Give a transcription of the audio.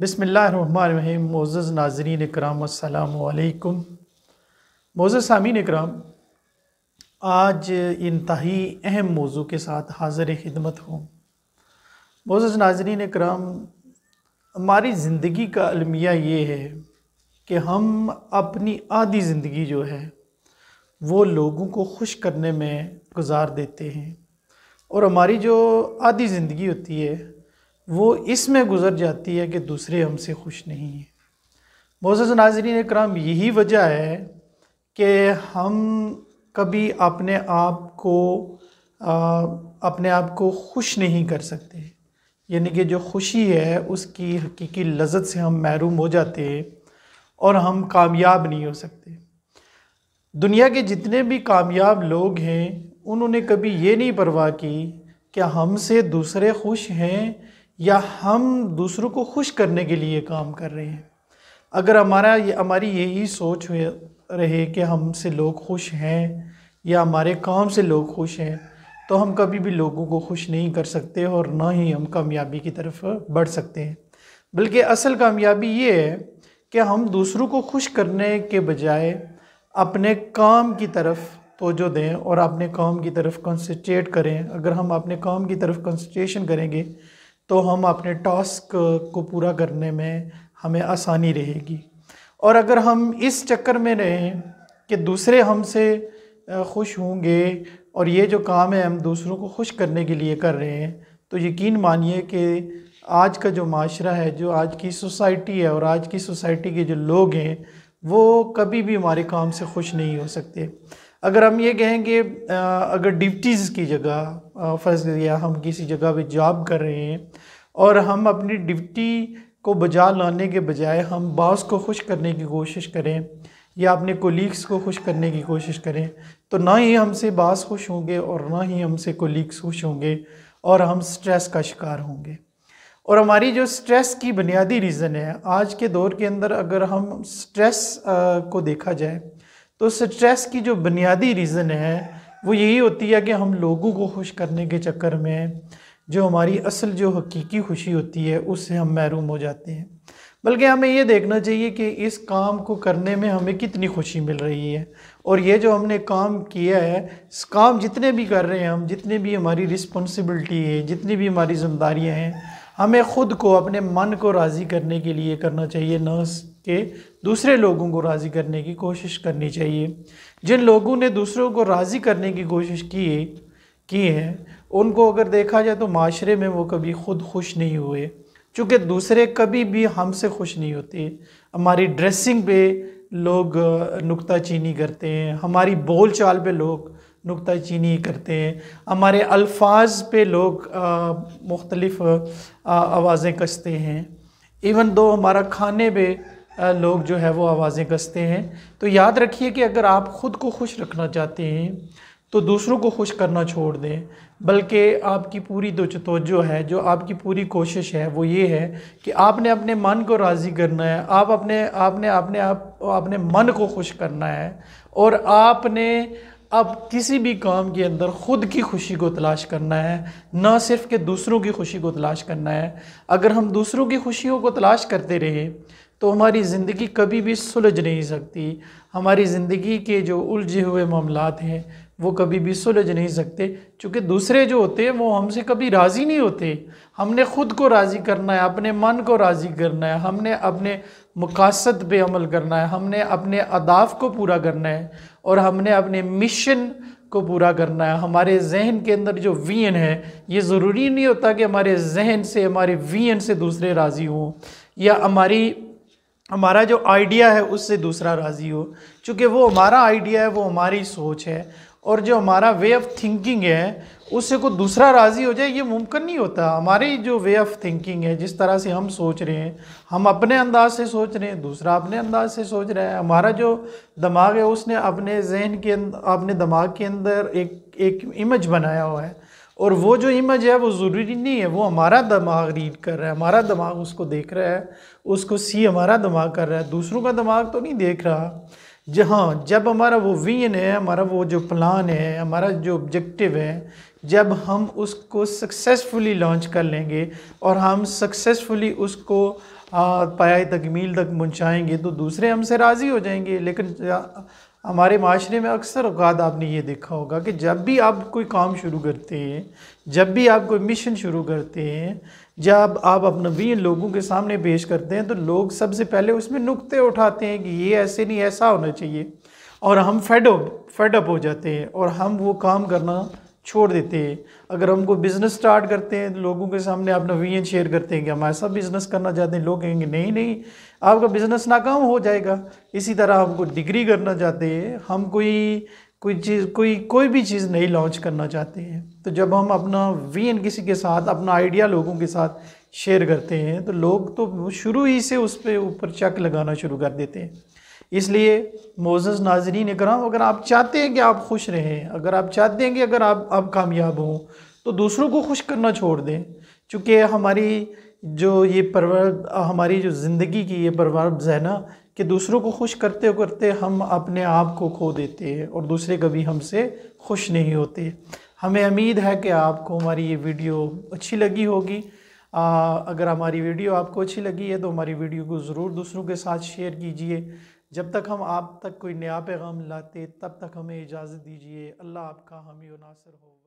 बसमीम मोज़ नाजरीन कराम अल्लाम मोज़ सामीन इक्राम आज इंतहाई अहम मौजू के साथ हाजिर खिदमत हूँ मोज़ नाजरीन इक्राम हमारी ज़िंदगी का अलमिया ये है कि हम अपनी आधी ज़िंदगी जो है वो लोगों को खुश करने में गुजार देते हैं और हमारी जो आधी ज़िंदगी होती है वो इसमें गुजर जाती है कि दूसरे हमसे खुश नहीं हैं मोज़ नाजरीन कराम यही वजह है कि हम कभी अपने आप को आ, अपने आप को खुश नहीं कर सकते यानी कि जो खुशी है उसकी हकीकी लजत से हम महरूम हो जाते और हम कामयाब नहीं हो सकते दुनिया के जितने भी कामयाब लोग हैं उन्होंने कभी ये नहीं परवाह की कि हमसे दूसरे खुश हैं या हम दूसरों को खुश करने के लिए काम कर रहे हैं अगर हमारा ये हमारी यही सोच रहे कि हमसे लोग खुश हैं या हमारे काम से लोग खुश हैं तो हम कभी भी लोगों को खुश नहीं कर सकते और ना ही हम कामयाबी की तरफ बढ़ सकते हैं बल्कि असल कामयाबी ये है कि हम दूसरों को खुश करने के बजाय अपने काम की तरफ तोजो दें और अपने काम की तरफ कंसनट्रेट करें अगर हम अपने काम की तरफ कंसनट्रेशन करेंगे तो हम अपने टास्क को पूरा करने में हमें आसानी रहेगी और अगर हम इस चक्कर में रहें कि दूसरे हमसे खुश होंगे और ये जो काम है हम दूसरों को खुश करने के लिए कर रहे हैं तो यकीन मानिए कि आज का जो माशरा है जो आज की सोसाइटी है और आज की सोसाइटी के जो लोग हैं वो कभी भी हमारे काम से खुश नहीं हो सकते अगर हम ये कहें कि अगर डिप्टीज़ की जगह फर्ज या हम किसी जगह पे जॉब कर रहे हैं और हम अपनी डिप्टी को बजा लाने के बजाय हम बॉस को खुश करने की कोशिश करें या अपने कोलीग्स को खुश करने की कोशिश करें तो ना ही हमसे बॉस खुश होंगे और ना ही हमसे कोलीग्स खुश होंगे और हम स्ट्रेस का शिकार होंगे और हमारी जो स्ट्रेस की बुनियादी रीज़न है आज के दौर के अंदर अगर हम स्ट्रेस को देखा जाए तो स्ट्रेस की जो बुनियादी रीज़न है वो यही होती है कि हम लोगों को खुश करने के चक्कर में जो हमारी असल जो हकीकी खुशी होती है उससे हम महरूम हो जाते हैं बल्कि हमें ये देखना चाहिए कि इस काम को करने में हमें कितनी खुशी मिल रही है और ये जो हमने काम किया है काम जितने भी कर रहे हैं हम जितने भी हमारी रिस्पॉन्सिबिलिटी है जितनी भी हमारी जिम्मेदारियाँ हैं हमें ख़ुद को अपने मन को राज़ी करने के लिए करना चाहिए ना कि दूसरे लोगों को राज़ी करने की कोशिश करनी चाहिए जिन लोगों ने दूसरों को राज़ी करने की कोशिश की की है उनको अगर देखा जाए तो माशरे में वो कभी ख़ुद खुश नहीं हुए चूँकि दूसरे कभी भी हमसे खुश नहीं होते हमारी ड्रेसिंग पे लोग नुकता चीनी करते हैं हमारी बोल चाल पर लोग नुकता चीनी करते हैं हमारे अल्फाज पे लोग मुख्तलफ़ आवाज़ें कसते हैं इवन दो हमारा खाने पर लोग जो है वो आवाज़ें कसते हैं तो याद रखिए कि अगर आप ख़ुद को खुश रखना चाहते हैं तो दूसरों को खुश करना छोड़ दें बल्कि आपकी पूरी तोजो है जो आपकी पूरी कोशिश है वो ये है कि आपने अपने मन को राज़ी करना है आप अपने आपने अपने आप अपने मन को खुश करना है और आपने अब किसी भी काम के अंदर ख़ुद की खुशी को तलाश करना है ना सिर्फ के दूसरों की खुशी को तलाश करना है अगर हम दूसरों की खुशियों को तलाश करते रहे तो हमारी ज़िंदगी कभी भी सुलझ नहीं सकती हमारी ज़िंदगी के जो उलझे हुए मामलात हैं वो कभी भी सुलझ नहीं सकते क्योंकि दूसरे जो होते हैं वो हमसे कभी राज़ी नहीं होते हमने ख़ुद को राज़ी करना है अपने मन को राज़ी करना है हमने अपने मकासद पे अमल करना है हमने अपने अदाफ को पूरा करना है और हमने अपने मिशन को पूरा करना है हमारे जहन के अंदर जो वीन है ये ज़रूरी नहीं होता कि हमारे जहन से हमारे वीन से दूसरे राज़ी हों या हमारी हमारा जो आइडिया है उससे दूसरा राज़ी हो चूँकि वो हमारा आइडिया है वो हमारी सोच है और जो हमारा वे ऑफ़ थिंकिंग है उससे को दूसरा राज़ी हो जाए ये मुमकिन नहीं होता हमारी जो वे ऑफ़ थिंकिंग है जिस तरह से हम सोच रहे हैं हम अपने अंदाज से सोच रहे हैं दूसरा अपने अंदाज से सोच रहा है हमारा जो दिमाग है उसने अपने जहन के अं-, अपने दिमाग के अंदर एक एक इमेज बनाया हुआ है और वो जो इमेज है वो ज़रूरी नहीं है वो हमारा दिमाग रीड कर रहा है हमारा दिमाग उसको देख रहा है उसको सी हमारा दिमाग कर रहा है दूसरों का दिमाग तो नहीं देख रहा जहाँ जब हमारा वो विजन है हमारा वो जो प्लान है हमारा जो ऑब्जेक्टिव है जब हम उसको सक्सेसफुली लॉन्च कर लेंगे और हम सक्सेसफुली उसको पाया तकमील तक पहुँचाएँगे तो दूसरे हमसे राज़ी हो जाएंगे लेकिन हमारे माशरे में अक्सर अवकात आपने ये देखा होगा कि जब भी आप कोई काम शुरू करते हैं जब भी आप कोई मिशन शुरू करते हैं जब आप अपना लोगों के सामने पेश करते हैं तो लोग सबसे पहले उसमें नुकते उठाते हैं कि ये ऐसे नहीं ऐसा होना चाहिए और हम फेड फेडअप हो जाते हैं और हम वो काम करना छोड़ देते हैं अगर हमको बिज़नेस स्टार्ट करते हैं तो लोगों के सामने अपना विजन शेयर करते हैं कि हम ऐसा बिज़नेस करना चाहते हैं लोग कहेंगे नहीं नहीं आपका बिज़नेस नाकाम हो जाएगा इसी तरह हमको डिग्री करना चाहते हैं हम कोई कोई चीज़ कोई कोई भी चीज़ नहीं लॉन्च करना चाहते हैं तो जब हम अपना विजन किसी के साथ अपना आइडिया लोगों के साथ शेयर करते हैं तो लोग तो शुरू ही से उस पर ऊपर चक लगाना शुरू कर देते हैं इसलिए मोज़ नाजरीन कराम अगर आप चाहते हैं कि आप खुश रहें अगर आप चाहते हैं कि अगर आप आप कामयाब हों तो दूसरों को खुश करना छोड़ दें चूँकि हमारी जो ये परवर हमारी जो ज़िंदगी की ये परवर्ब्ज़ है ना कि दूसरों को खुश करते करते हम अपने आप को खो देते हैं और दूसरे कभी हमसे खुश नहीं होते हमें उम्मीद है कि आपको हमारी ये वीडियो अच्छी लगी होगी आ, अगर हमारी वीडियो आपको अच्छी लगी है तो हमारी वीडियो को ज़रूर दूसरों के साथ शेयर कीजिए जब तक हम आप तक कोई नया पैगाम लाते तब तक हमें इजाज़त दीजिए अल्लाह आपका हामी नासर हो